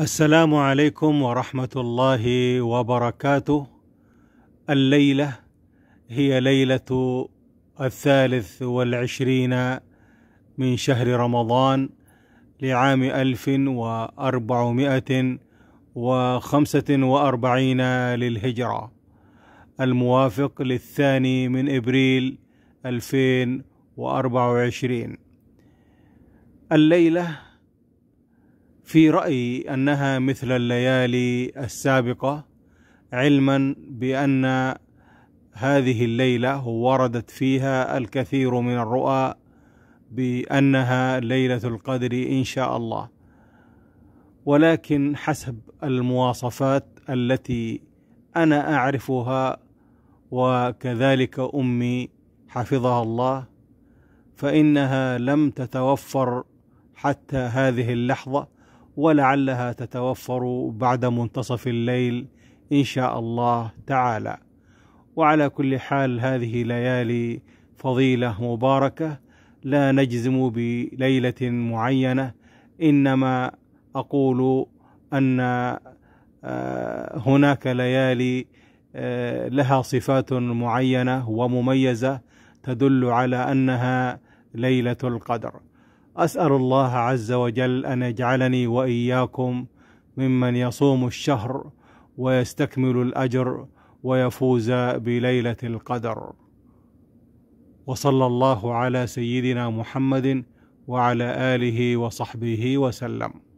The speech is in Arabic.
السلام عليكم ورحمة الله وبركاته. الليلة هي ليلة الثالث والعشرين من شهر رمضان لعام ألف وأربعمائة وخمسة وأربعين للهجرة الموافق للثاني من إبريل ألفين وأربعة وعشرين الليلة في رأيي أنها مثل الليالي السابقة علما بأن هذه الليلة وردت فيها الكثير من الرؤى بأنها ليلة القدر إن شاء الله ولكن حسب المواصفات التي أنا أعرفها وكذلك أمي حفظها الله فإنها لم تتوفر حتى هذه اللحظة ولعلها تتوفر بعد منتصف الليل ان شاء الله تعالى وعلى كل حال هذه ليالي فضيله مباركه لا نجزم بليله معينه انما اقول ان آه، هناك ليالي آه، لها صفات معينه ومميزه تدل على انها ليله القدر اسال الله عز وجل ان يجعلني واياكم ممن يصوم الشهر ويستكمل الاجر ويفوز بليله القدر وصلى الله على سيدنا محمد وعلى اله وصحبه وسلم